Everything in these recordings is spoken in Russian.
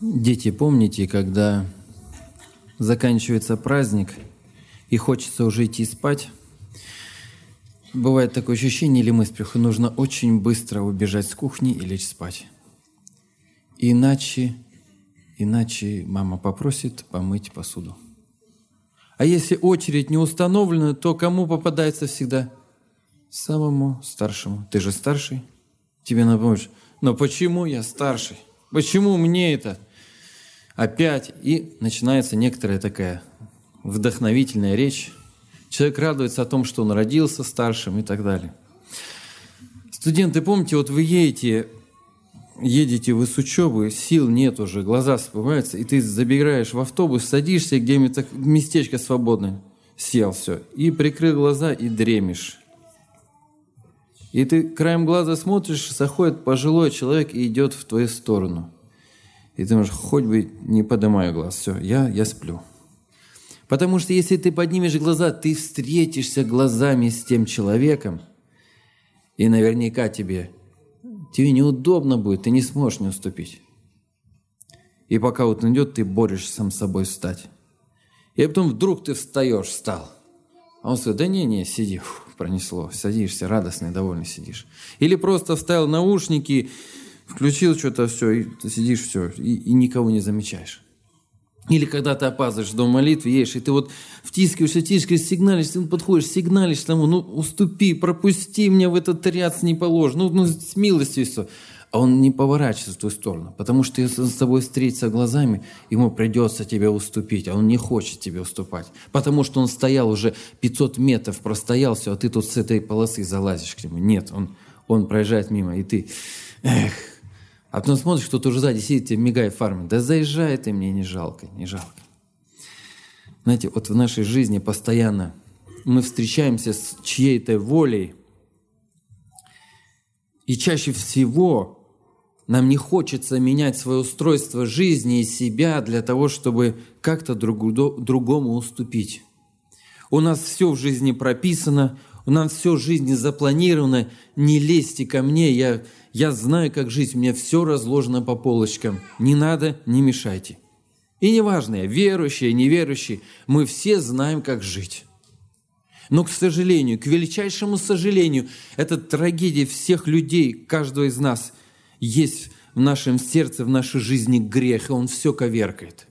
Дети, помните, когда заканчивается праздник и хочется уже идти спать? Бывает такое ощущение или мысль, что нужно очень быстро убежать с кухни и лечь спать. Иначе, иначе мама попросит помыть посуду. А если очередь не установлена, то кому попадается всегда? Самому старшему. Ты же старший. Тебе напомнишь, но почему я старший? Почему мне это? опять, и начинается некоторая такая вдохновительная речь. Человек радуется о том, что он родился старшим и так далее. Студенты, помните, вот вы едете, едете вы с учебы, сил нет уже, глаза вспываются, и ты забираешь в автобус, садишься где-нибудь, местечко свободное, сел все, и прикрыл глаза и дремишь. И ты краем глаза смотришь, заходит пожилой человек и идет в твою сторону – и ты думаешь, хоть бы не поднимаю глаз, все, я, я сплю. Потому что если ты поднимешь глаза, ты встретишься глазами с тем человеком, и наверняка тебе, тебе неудобно будет, ты не сможешь не уступить. И пока вот идет, ты борешься сам с собой встать. И потом вдруг ты встаешь, встал. А он сказал, да не-не, сиди, Фу, пронесло. Садишься, радостный, довольный сидишь. Или просто вставил наушники, включил что-то все, и ты сидишь все, и, и никого не замечаешь. Или когда ты опаздываешь до молитвы, ешь и ты вот втискиваешься, втискиваешь, сигналишь, ты подходишь, сигналишь тому, ну уступи, пропусти меня в этот ряд не положено, ну, ну с милостью все. А он не поворачивается в твою сторону, потому что если он с тобой встретится глазами, ему придется тебе уступить, а он не хочет тебе уступать, потому что он стоял уже 500 метров, простоял все, а ты тут с этой полосы залазишь к нему. Нет, он, он проезжает мимо, и ты, эх, а потом смотришь, кто-то уже сзади сидит и мигает фармит. Да заезжай ты мне, не жалко, не жалко. Знаете, вот в нашей жизни постоянно мы встречаемся с чьей-то волей, и чаще всего нам не хочется менять свое устройство жизни и себя для того, чтобы как-то друг, другому уступить. У нас все в жизни прописано, у нас все жизни запланировано, не лезьте ко мне, я, я знаю, как жить, у меня все разложено по полочкам, не надо, не мешайте. И неважно, верующий, неверующий, мы все знаем, как жить. Но, к сожалению, к величайшему сожалению, эта трагедия всех людей, каждого из нас, есть в нашем сердце, в нашей жизни грех, и он все коверкает.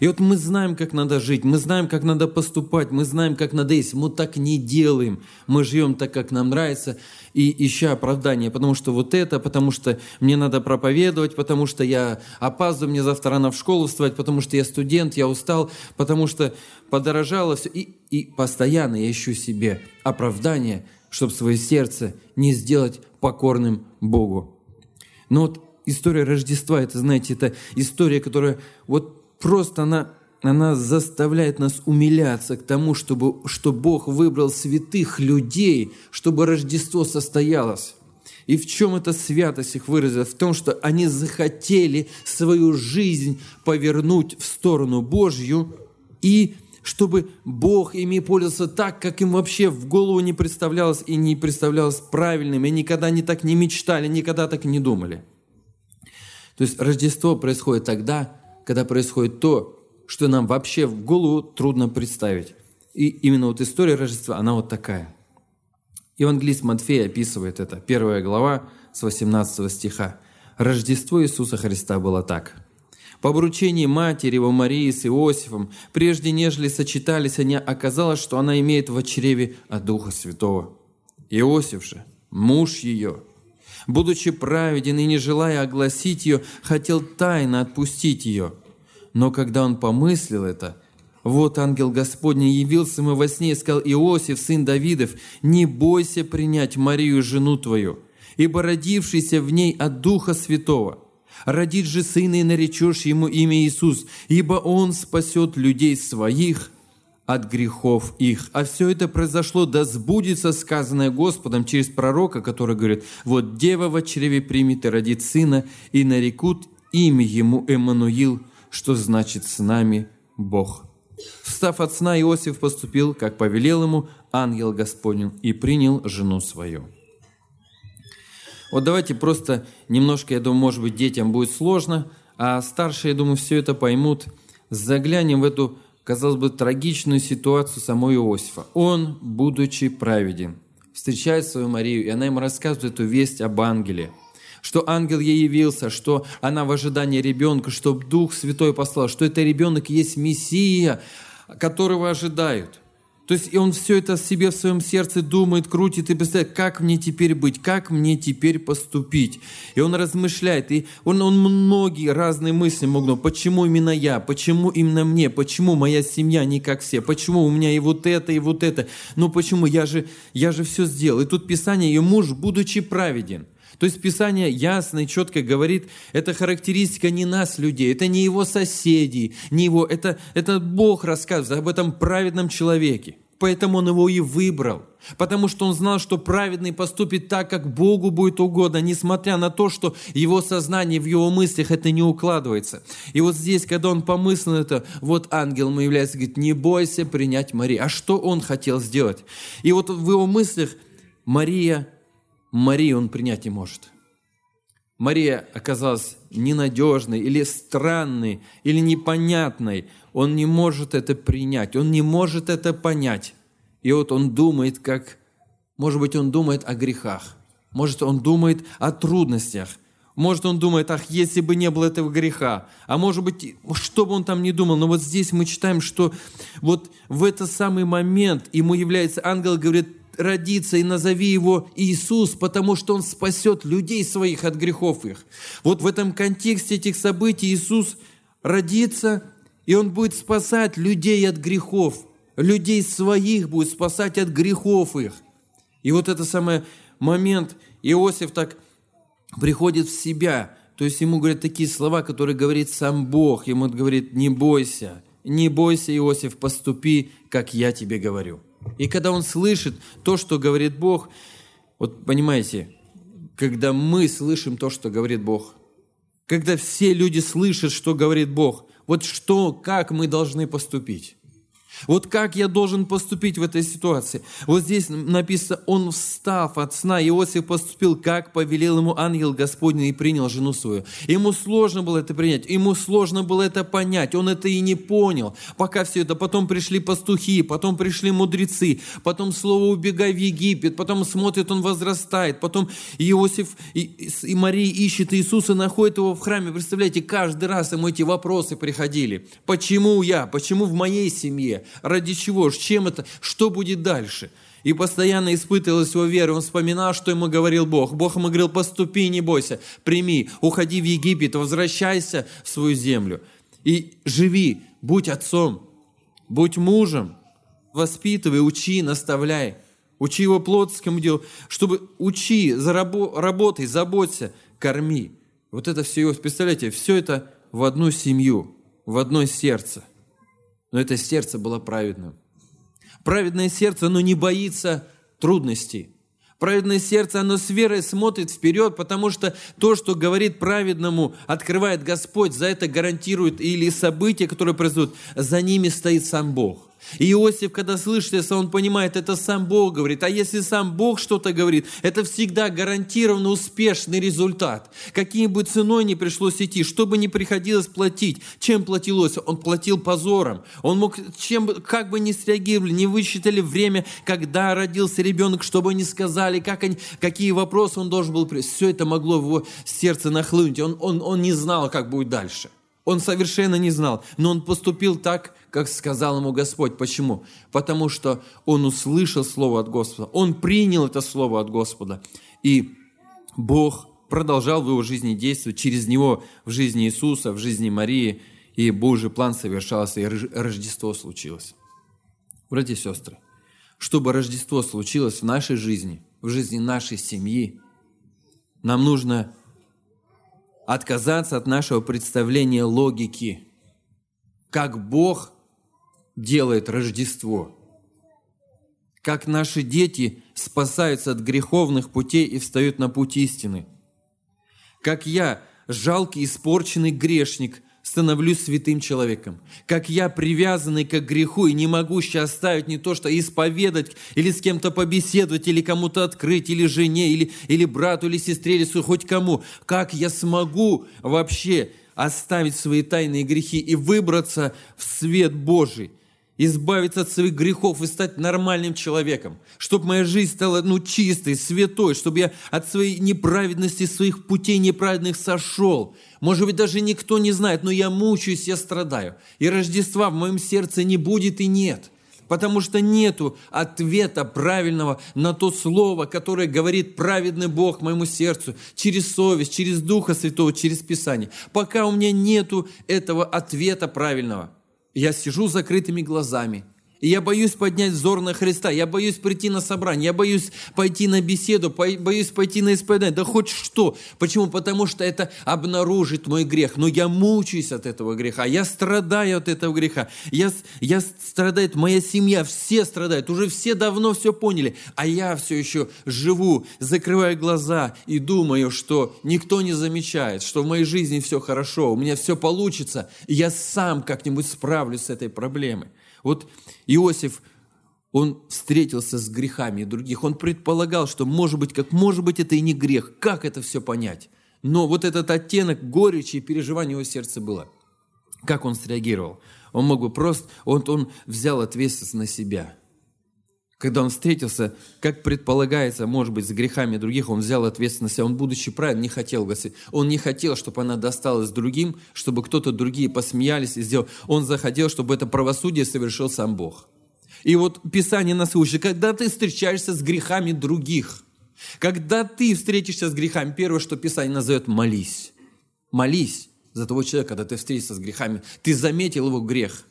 И вот мы знаем, как надо жить, мы знаем, как надо поступать, мы знаем, как надо есть. Мы так не делаем. Мы живем так, как нам нравится, и ища оправдания. Потому что вот это, потому что мне надо проповедовать, потому что я опаздываю, мне завтра рано в школу вставать, потому что я студент, я устал, потому что подорожало все. И, и постоянно я ищу себе оправдание, чтобы свое сердце не сделать покорным Богу. Но ну вот история Рождества, это, знаете, это история, которая вот просто она, она заставляет нас умиляться к тому, чтобы, что Бог выбрал святых людей, чтобы Рождество состоялось. И в чем эта святость их выразилась В том, что они захотели свою жизнь повернуть в сторону Божью и чтобы Бог ими пользовался так, как им вообще в голову не представлялось и не представлялось правильным, и никогда не так не мечтали, никогда так не думали. То есть Рождество происходит тогда, когда происходит то, что нам вообще в голову трудно представить. И именно вот история Рождества, она вот такая. Евангелист Матфей описывает это, первая глава с 18 стиха. «Рождество Иисуса Христа было так. По обручении матери его Марии с Иосифом, прежде нежели сочетались они, оказалось, что она имеет в чреве от Духа Святого. Иосиф же, муж ее – будучи праведен и не желая огласить ее, хотел тайно отпустить ее. Но когда он помыслил это, вот ангел Господний явился ему во сне и сказал, «Иосиф, сын Давидов, не бойся принять Марию, жену твою, ибо родившийся в ней от Духа Святого, родит же сына и наречешь ему имя Иисус, ибо он спасет людей своих от грехов их. А все это произошло, да сбудется сказанное Господом через пророка, который говорит, вот дева в чреве примет и родит сына, и нарекут имя ему Эммануил, что значит с нами Бог. Встав от сна, Иосиф поступил, как повелел ему ангел Господень, и принял жену свою. Вот давайте просто немножко, я думаю, может быть, детям будет сложно, а старшие, я думаю, все это поймут. Заглянем в эту казалось бы, трагичную ситуацию самого Иосифа. Он, будучи праведен, встречает свою Марию, и она ему рассказывает эту весть об ангеле, что ангел ей явился, что она в ожидании ребенка, что Дух Святой послал, что это ребенок есть Мессия, которого ожидают – то есть и он все это себе в своем сердце думает, крутит и представляет, как мне теперь быть, как мне теперь поступить. И он размышляет, и он, он многие разные мысли могут, почему именно я, почему именно мне, почему моя семья не как все, почему у меня и вот это, и вот это, ну почему, я же, я же все сделал. И тут Писание, и муж, будучи праведен – то есть Писание ясно и четко говорит, это характеристика не нас, людей, это не его соседей, не его, это, это Бог рассказывает об этом праведном человеке. Поэтому он его и выбрал, потому что он знал, что праведный поступит так, как Богу будет угодно, несмотря на то, что его сознание в его мыслях это не укладывается. И вот здесь, когда он помыслил это, вот ангел ему является, говорит, не бойся принять Марию. А что он хотел сделать? И вот в его мыслях Мария Марии он принять не может. Мария оказалась ненадежной или странной, или непонятной. Он не может это принять, он не может это понять. И вот он думает, как... Может быть, он думает о грехах. Может, он думает о трудностях. Может, он думает, ах, если бы не было этого греха. А может быть, что бы он там ни думал. Но вот здесь мы читаем, что вот в этот самый момент ему является ангел, говорит, родится и назови его Иисус, потому что он спасет людей своих от грехов их. Вот в этом контексте этих событий Иисус родится, и он будет спасать людей от грехов. Людей своих будет спасать от грехов их. И вот это самый момент, Иосиф так приходит в себя, то есть ему говорят такие слова, которые говорит сам Бог. Ему говорит, не бойся, не бойся, Иосиф, поступи, как я тебе говорю. И когда он слышит то, что говорит Бог, вот понимаете, когда мы слышим то, что говорит Бог, когда все люди слышат, что говорит Бог, вот что, как мы должны поступить? Вот как я должен поступить в этой ситуации? Вот здесь написано, он встав от сна, Иосиф поступил, как повелел ему ангел Господний и принял жену свою. Ему сложно было это принять, ему сложно было это понять, он это и не понял. Пока все это, потом пришли пастухи, потом пришли мудрецы, потом слово «убегай в Египет», потом смотрит, он возрастает, потом Иосиф и, и Мария ищет Иисуса, находит его в храме. Представляете, каждый раз ему эти вопросы приходили. Почему я? Почему в моей семье? Ради чего? С Чем это? Что будет дальше? И постоянно испытывалась его вера. Он вспоминал, что ему говорил Бог. Бог ему говорил, поступи, не бойся, прими, уходи в Египет, возвращайся в свою землю. И живи, будь отцом, будь мужем, воспитывай, учи, наставляй. Учи его плотскому делу, чтобы учи, заработай, заботься, корми. Вот это все его, представляете, все это в одну семью, в одно сердце но это сердце было праведным. Праведное сердце, оно не боится трудностей. Праведное сердце, оно с верой смотрит вперед, потому что то, что говорит праведному, открывает Господь, за это гарантирует или события, которые произойдут, за ними стоит сам Бог. И Иосиф, когда слышит это, он понимает, это сам Бог говорит. А если сам Бог что-то говорит, это всегда гарантированно успешный результат. Какие бы ценой ни пришлось идти, что бы ни приходилось платить, чем платил Иосиф, он платил позором. Он мог, чем, как бы ни среагировали, не высчитали время, когда родился ребенок, чтобы не сказали, как они, какие вопросы он должен был... Все это могло в его сердце нахлынуть. Он, он, он не знал, как будет дальше. Он совершенно не знал, но он поступил так, как сказал ему Господь. Почему? Потому что он услышал слово от Господа, он принял это слово от Господа. И Бог продолжал в его жизни действовать через него в жизни Иисуса, в жизни Марии, и Божий план совершался, и Рождество случилось. Братья и сестры, чтобы Рождество случилось в нашей жизни, в жизни нашей семьи, нам нужно отказаться от нашего представления логики, как Бог делает Рождество, как наши дети спасаются от греховных путей и встают на путь истины, как я, жалкий испорченный грешник, становлюсь святым человеком, как я привязанный к греху и не могущий оставить не то, что исповедать или с кем-то побеседовать, или кому-то открыть, или жене, или, или брату, или сестре, или хоть кому, как я смогу вообще оставить свои тайные грехи и выбраться в свет Божий избавиться от своих грехов и стать нормальным человеком, чтобы моя жизнь стала ну, чистой, святой, чтобы я от своей неправедности, своих путей неправедных сошел. Может быть, даже никто не знает, но я мучаюсь, я страдаю. И Рождества в моем сердце не будет и нет, потому что нету ответа правильного на то слово, которое говорит праведный Бог моему сердцу через совесть, через Духа Святого, через Писание. Пока у меня нету этого ответа правильного – я сижу с закрытыми глазами – я боюсь поднять взор на Христа, я боюсь прийти на собрание, я боюсь пойти на беседу, боюсь пойти на исповедание, да хоть что. Почему? Потому что это обнаружит мой грех. Но я мучаюсь от этого греха, я страдаю от этого греха, я, я страдает моя семья, все страдают, уже все давно все поняли, а я все еще живу, закрываю глаза и думаю, что никто не замечает, что в моей жизни все хорошо, у меня все получится, и я сам как-нибудь справлюсь с этой проблемой. Вот Иосиф, он встретился с грехами других, он предполагал, что может быть, как может быть это и не грех, как это все понять? Но вот этот оттенок горечи и переживания его сердца было. Как он среагировал? Он мог бы просто, он, он взял ответственность на себя – когда он встретился, как предполагается, может быть, с грехами других, он взял ответственность, а он, будучи праведным, не хотел гасить. Он не хотел, чтобы она досталась другим, чтобы кто-то другие посмеялись и сделал. Он захотел, чтобы это правосудие совершил сам Бог. И вот Писание нас учит, когда ты встречаешься с грехами других, когда ты встретишься с грехами, первое, что Писание называет, молись. Молись за того человека, когда ты встретишься с грехами. Ты заметил его грех.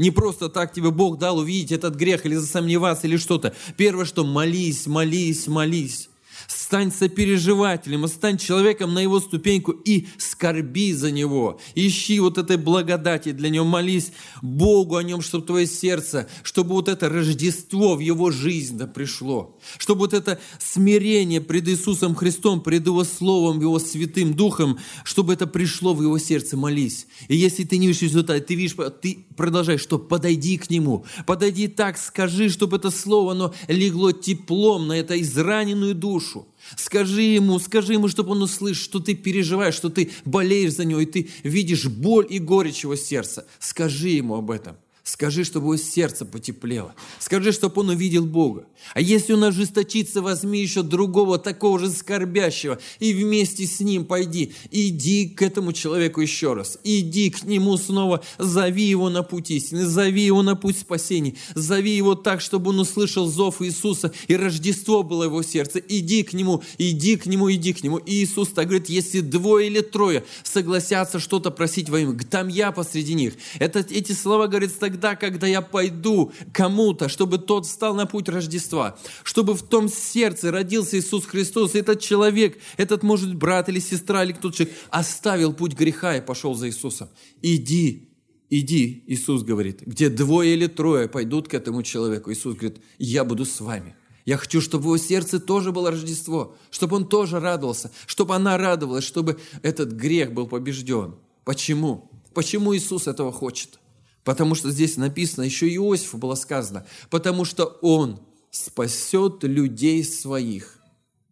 Не просто так тебе Бог дал увидеть этот грех или засомневаться или что-то. Первое, что молись, молись, молись. Стань сопереживателем, стань человеком на его ступеньку и скорби за него. Ищи вот этой благодати для него, молись Богу о нем, чтобы твое сердце, чтобы вот это Рождество в его жизнь пришло, чтобы вот это смирение пред Иисусом Христом, пред Его Словом, Его Святым Духом, чтобы это пришло в его сердце, молись. И если ты не видишь результата, ты видишь, ты продолжаешь, что подойди к нему, подойди так, скажи, чтобы это слово, оно легло теплом на это израненную душу, душу. Скажи ему, скажи ему, чтобы он услышал, что ты переживаешь, что ты болеешь за него, и ты видишь боль и горечь его сердца. Скажи ему об этом – Скажи, чтобы его сердце потеплело. Скажи, чтобы он увидел Бога. А если он ожесточится, возьми еще другого, такого же скорбящего, и вместе с ним пойди. Иди к этому человеку еще раз. Иди к нему снова. Зови его на путь истины. Зови его на путь спасения. Зови его так, чтобы он услышал зов Иисуса, и Рождество было его сердце. Иди к нему, иди к нему, иди к нему. И Иисус так говорит, если двое или трое согласятся что-то просить во имя, там я посреди них. Это, эти слова, говорит, тогда тогда, когда я пойду кому-то, чтобы тот стал на путь Рождества, чтобы в том сердце родился Иисус Христос, этот человек, этот, может, брат или сестра, или кто-то человек, оставил путь греха и пошел за Иисусом. Иди, иди, Иисус говорит, где двое или трое пойдут к этому человеку. Иисус говорит, я буду с вами. Я хочу, чтобы в его сердце тоже было Рождество, чтобы он тоже радовался, чтобы она радовалась, чтобы этот грех был побежден. Почему? Почему Иисус этого хочет? Потому что здесь написано, еще Иосифу было сказано, потому что он спасет людей своих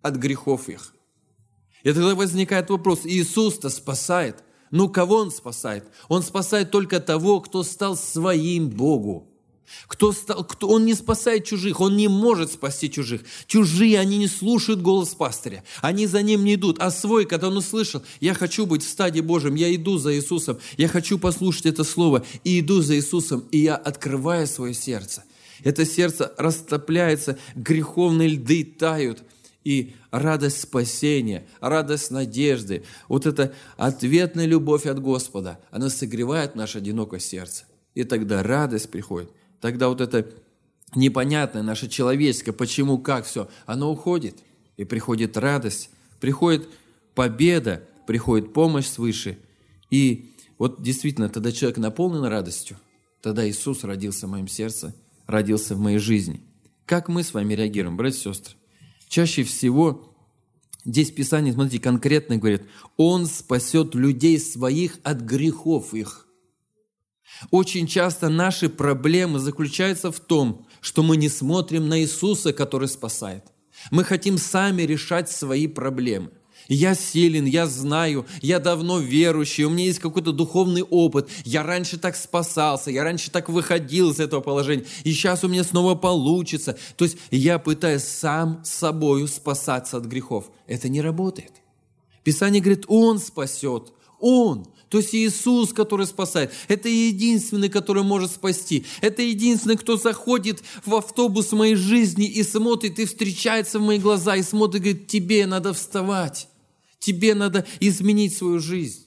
от грехов их. И тогда возникает вопрос, Иисус-то спасает, ну кого он спасает? Он спасает только того, кто стал своим Богу. Кто стал, кто, он не спасает чужих, он не может спасти чужих. Чужие, они не слушают голос пастыря, они за ним не идут. А свой, когда он услышал, я хочу быть в стаде Божьем, я иду за Иисусом, я хочу послушать это слово, и иду за Иисусом, и я открываю свое сердце. Это сердце растопляется, греховные льды тают, и радость спасения, радость надежды, вот эта ответная любовь от Господа, она согревает наше одинокое сердце. И тогда радость приходит, тогда вот это непонятное наше человеческое, почему, как все, оно уходит. И приходит радость, приходит победа, приходит помощь свыше. И вот действительно, тогда человек наполнен радостью, тогда Иисус родился в моем сердце, родился в моей жизни. Как мы с вами реагируем, братья и сестры? Чаще всего здесь Писание, смотрите, конкретно говорит, «Он спасет людей своих от грехов их». Очень часто наши проблемы заключаются в том, что мы не смотрим на Иисуса, который спасает. Мы хотим сами решать свои проблемы. Я силен, я знаю, я давно верующий, у меня есть какой-то духовный опыт. Я раньше так спасался, я раньше так выходил из этого положения, и сейчас у меня снова получится. То есть я пытаюсь сам собою спасаться от грехов. Это не работает. Писание говорит, Он спасет, Он. То есть Иисус, который спасает, это единственный, который может спасти. Это единственный, кто заходит в автобус моей жизни и смотрит, и встречается в мои глаза, и смотрит, и говорит, тебе надо вставать, тебе надо изменить свою жизнь.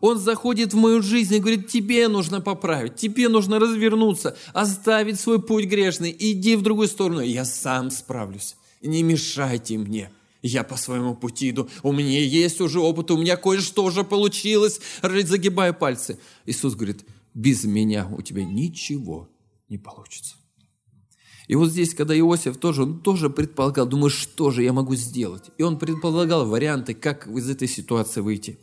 Он заходит в мою жизнь и говорит, тебе нужно поправить, тебе нужно развернуться, оставить свой путь грешный, иди в другую сторону, я сам справлюсь, не мешайте мне. Я по своему пути иду. У меня есть уже опыт, у меня кое-что уже получилось. загибая пальцы. Иисус говорит, без меня у тебя ничего не получится. И вот здесь, когда Иосиф тоже, он тоже предполагал, думаю, что же я могу сделать? И он предполагал варианты, как из этой ситуации выйти.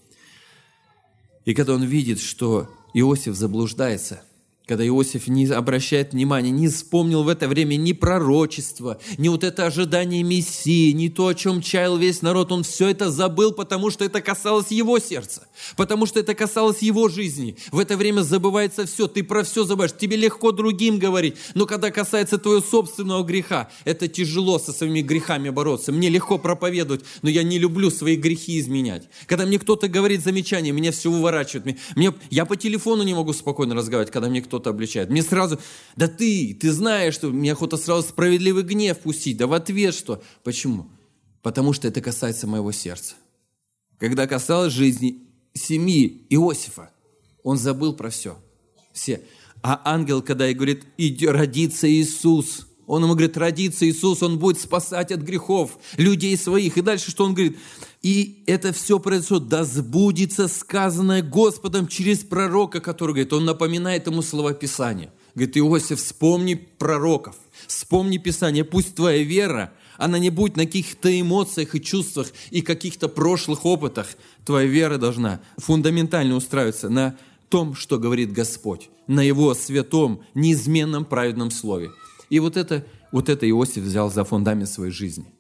И когда он видит, что Иосиф заблуждается – когда Иосиф не обращает внимания, не вспомнил в это время ни пророчество, ни вот это ожидание Мессии, ни то, о чем чаял весь народ. Он все это забыл, потому что это касалось его сердца, потому что это касалось его жизни. В это время забывается все, ты про все забываешь, тебе легко другим говорить, но когда касается твоего собственного греха, это тяжело со своими грехами бороться. Мне легко проповедовать, но я не люблю свои грехи изменять. Когда мне кто-то говорит замечание, меня все уворачивает, Мне, я по телефону не могу спокойно разговаривать, когда мне кто кто-то обличает. Мне сразу, да ты, ты знаешь, что мне охота сразу справедливый гнев пустить, да в ответ что? Почему? Потому что это касается моего сердца. Когда касалось жизни семьи Иосифа, он забыл про все. Все. А ангел, когда и говорит, иди, родится Иисус, он ему говорит, родится Иисус, он будет спасать от грехов людей своих. И дальше что он говорит? И это все произошло, да сбудется сказанное Господом через пророка, который, говорит, он напоминает ему слова Писания. Говорит, Иосиф, вспомни пророков, вспомни Писание, пусть твоя вера, она не будет на каких-то эмоциях и чувствах и каких-то прошлых опытах. Твоя вера должна фундаментально устраиваться на том, что говорит Господь, на Его святом, неизменном праведном слове. И вот это, вот это Иосиф взял за фундамент своей жизни –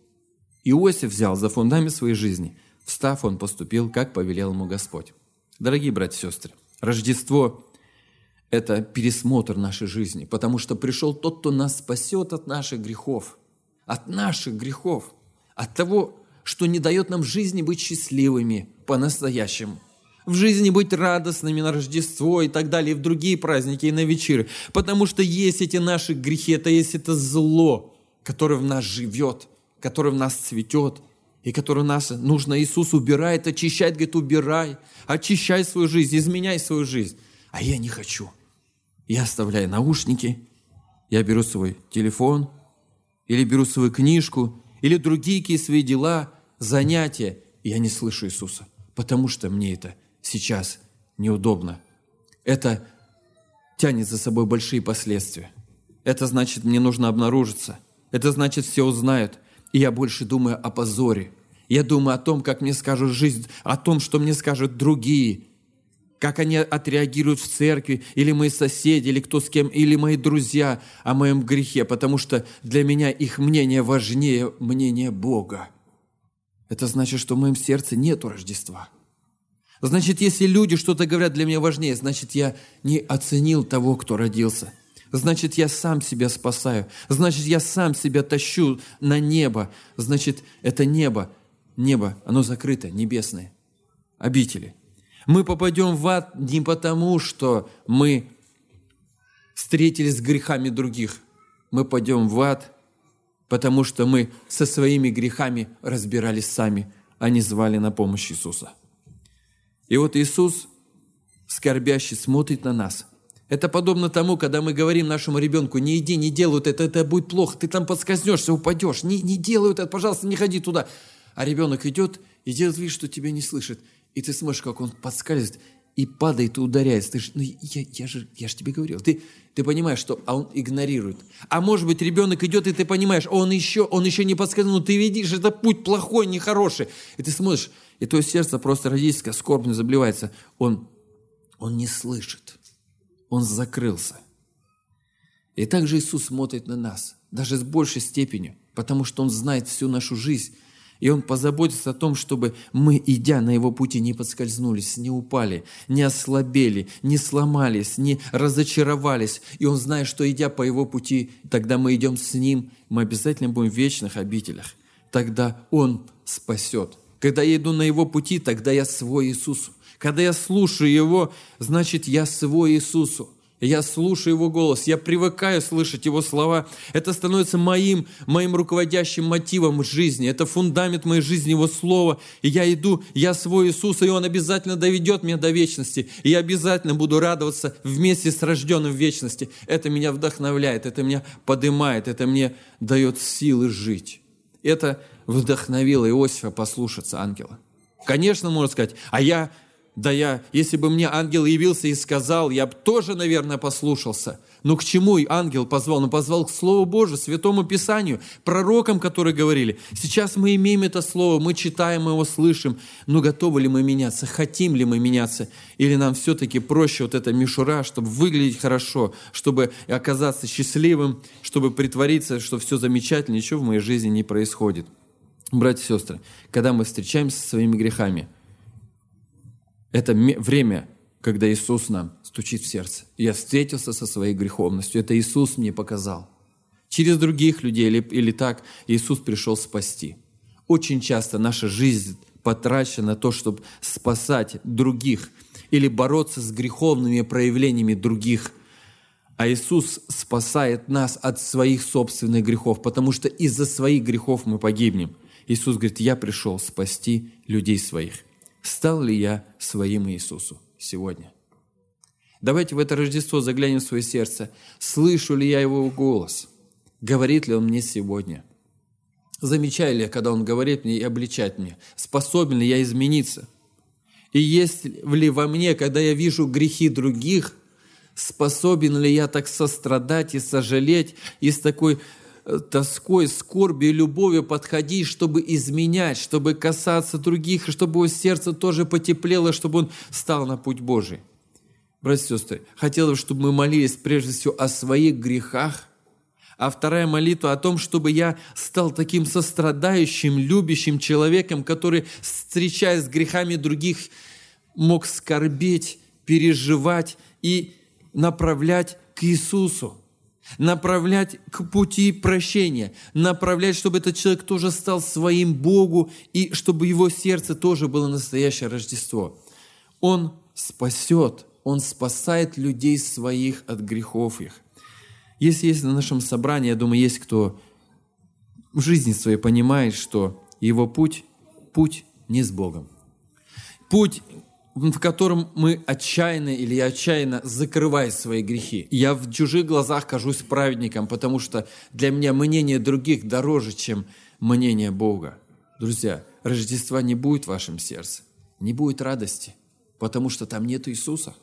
Иосиф взял за фундамент своей жизни. Встав, он поступил, как повелел ему Господь. Дорогие братья и сестры, Рождество – это пересмотр нашей жизни, потому что пришел тот, кто нас спасет от наших грехов, от наших грехов, от того, что не дает нам жизни быть счастливыми по-настоящему в жизни быть радостными на Рождество и так далее, и в другие праздники, и на вечеры. Потому что есть эти наши грехи, это есть это зло, которое в нас живет который в нас цветет, и который нас нужно Иисус убирает, очищает, говорит, убирай, очищай свою жизнь, изменяй свою жизнь. А я не хочу. Я оставляю наушники, я беру свой телефон, или беру свою книжку, или другие какие свои дела, занятия, и я не слышу Иисуса, потому что мне это сейчас неудобно. Это тянет за собой большие последствия. Это значит, мне нужно обнаружиться. Это значит, все узнают. И я больше думаю о позоре. Я думаю о том, как мне скажут жизнь, о том, что мне скажут другие, как они отреагируют в церкви, или мои соседи, или кто с кем, или мои друзья о моем грехе, потому что для меня их мнение важнее мнения Бога. Это значит, что в моем сердце нет Рождества. Значит, если люди что-то говорят для меня важнее, значит, я не оценил того, кто родился – значит, я сам себя спасаю, значит, я сам себя тащу на небо, значит, это небо, небо, оно закрыто, небесное, обители. Мы попадем в ад не потому, что мы встретились с грехами других, мы пойдем в ад, потому что мы со своими грехами разбирались сами, а не звали на помощь Иисуса. И вот Иисус, скорбящий, смотрит на нас – это подобно тому, когда мы говорим нашему ребенку, не иди, не делают это, это будет плохо, ты там подскользнешься, упадешь, не, не делают это, пожалуйста, не ходи туда. А ребенок идет и делает вид, что тебя не слышит. И ты смотришь, как он подскальзывает и падает и ударяется. Ты ж, ну, я, я, же, я же тебе говорил. Ты, ты понимаешь, что а он игнорирует. А может быть, ребенок идет, и ты понимаешь, он еще, он еще не подсказал, но «Ну, ты видишь, это путь плохой, нехороший. И ты смотришь, и твое сердце просто родительское, скорбно заблевается. Он, он не слышит. Он закрылся. И также Иисус смотрит на нас, даже с большей степенью, потому что Он знает всю нашу жизнь, и Он позаботится о том, чтобы мы, идя на Его пути, не подскользнулись, не упали, не ослабели, не сломались, не разочаровались. И Он знает, что, идя по Его пути, тогда мы идем с Ним, мы обязательно будем в вечных обителях. Тогда Он спасет. Когда я иду на Его пути, тогда я свой Иисусу. Когда я слушаю Его, значит, я свой Иисусу. Я слушаю Его голос, я привыкаю слышать Его слова. Это становится моим, моим руководящим мотивом жизни. Это фундамент моей жизни, Его Слово. И я иду, я свой Иисус, и Он обязательно доведет меня до вечности. И я обязательно буду радоваться вместе с рожденным в вечности. Это меня вдохновляет, это меня поднимает, это мне дает силы жить. Это вдохновило Иосифа послушаться ангела. Конечно, можно сказать, а я да я, если бы мне ангел явился и сказал, я бы тоже, наверное, послушался. Но к чему и ангел позвал? Ну, позвал к Слову Божию, Святому Писанию, пророкам, которые говорили. Сейчас мы имеем это Слово, мы читаем его, слышим. Но готовы ли мы меняться? Хотим ли мы меняться? Или нам все-таки проще вот эта мишура, чтобы выглядеть хорошо, чтобы оказаться счастливым, чтобы притвориться, что все замечательно, ничего в моей жизни не происходит. Братья и сестры, когда мы встречаемся со своими грехами – это время, когда Иисус нам стучит в сердце. Я встретился со своей греховностью. Это Иисус мне показал. Через других людей или, или так Иисус пришел спасти. Очень часто наша жизнь потрачена на то, чтобы спасать других или бороться с греховными проявлениями других – а Иисус спасает нас от своих собственных грехов, потому что из-за своих грехов мы погибнем. Иисус говорит, я пришел спасти людей своих стал ли я своим Иисусу сегодня? Давайте в это Рождество заглянем в свое сердце. Слышу ли я его голос? Говорит ли он мне сегодня? Замечаю ли я, когда он говорит мне и обличает мне? Способен ли я измениться? И есть ли во мне, когда я вижу грехи других, способен ли я так сострадать и сожалеть и с такой тоской, скорби, и любовью подходи, чтобы изменять, чтобы касаться других, чтобы его сердце тоже потеплело, чтобы он стал на путь Божий. Братья и сестры, хотелось бы, чтобы мы молились прежде всего о своих грехах, а вторая молитва о том, чтобы я стал таким сострадающим, любящим человеком, который, встречаясь с грехами других, мог скорбеть, переживать и направлять к Иисусу направлять к пути прощения, направлять, чтобы этот человек тоже стал своим Богу и чтобы его сердце тоже было настоящее Рождество. Он спасет, он спасает людей своих от грехов их. Если есть на нашем собрании, я думаю, есть кто в жизни своей понимает, что его путь – путь не с Богом. Путь в котором мы отчаянно или я отчаянно закрываю свои грехи. Я в чужих глазах кажусь праведником, потому что для меня мнение других дороже, чем мнение Бога. Друзья, Рождества не будет в вашем сердце, не будет радости, потому что там нет Иисуса.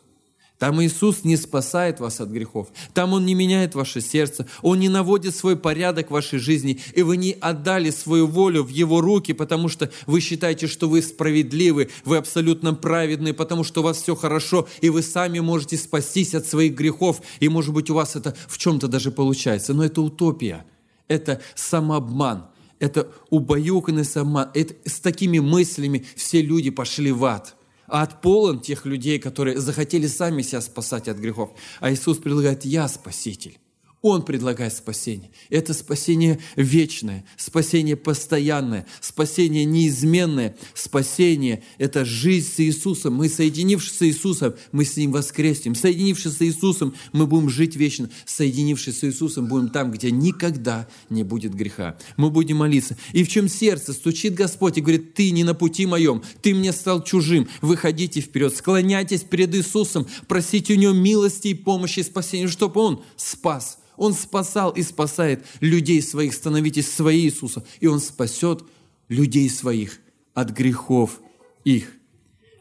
Там Иисус не спасает вас от грехов. Там Он не меняет ваше сердце. Он не наводит свой порядок в вашей жизни. И вы не отдали свою волю в Его руки, потому что вы считаете, что вы справедливы, вы абсолютно праведны, потому что у вас все хорошо, и вы сами можете спастись от своих грехов. И, может быть, у вас это в чем-то даже получается. Но это утопия. Это самообман. Это убаюканный самообман. Это с такими мыслями все люди пошли в ад – ад полон тех людей, которые захотели сами себя спасать от грехов. А Иисус предлагает, я спаситель. Он предлагает спасение. Это спасение вечное, спасение постоянное, спасение неизменное, спасение – это жизнь с Иисусом. Мы, соединившись с Иисусом, мы с Ним воскреснем. Соединившись с Иисусом, мы будем жить вечно. Соединившись с Иисусом, будем там, где никогда не будет греха. Мы будем молиться. И в чем сердце стучит Господь и говорит, «Ты не на пути моем, ты мне стал чужим, выходите вперед, склоняйтесь перед Иисусом, просите у Него милости и помощи и спасения, чтобы Он спас он спасал и спасает людей своих. Становитесь свои Иисуса. И Он спасет людей своих от грехов их.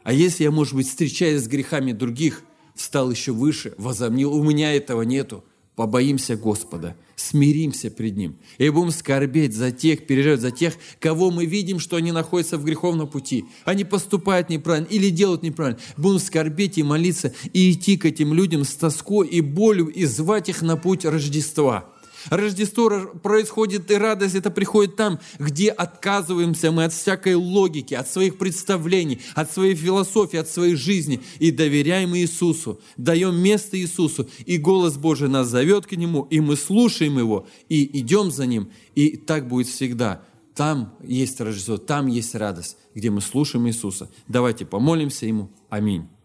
А если я, может быть, встречаясь с грехами других, встал еще выше, возомнил, у меня этого нету – побоимся Господа, смиримся пред Ним и будем скорбеть за тех, переживать за тех, кого мы видим, что они находятся в греховном пути. Они поступают неправильно или делают неправильно. Будем скорбеть и молиться и идти к этим людям с тоской и болью и звать их на путь Рождества – Рождество происходит и радость, это приходит там, где отказываемся мы от всякой логики, от своих представлений, от своей философии, от своей жизни и доверяем Иисусу, даем место Иисусу, и голос Божий нас зовет к Нему, и мы слушаем Его, и идем за Ним, и так будет всегда. Там есть Рождество, там есть радость, где мы слушаем Иисуса. Давайте помолимся Ему. Аминь.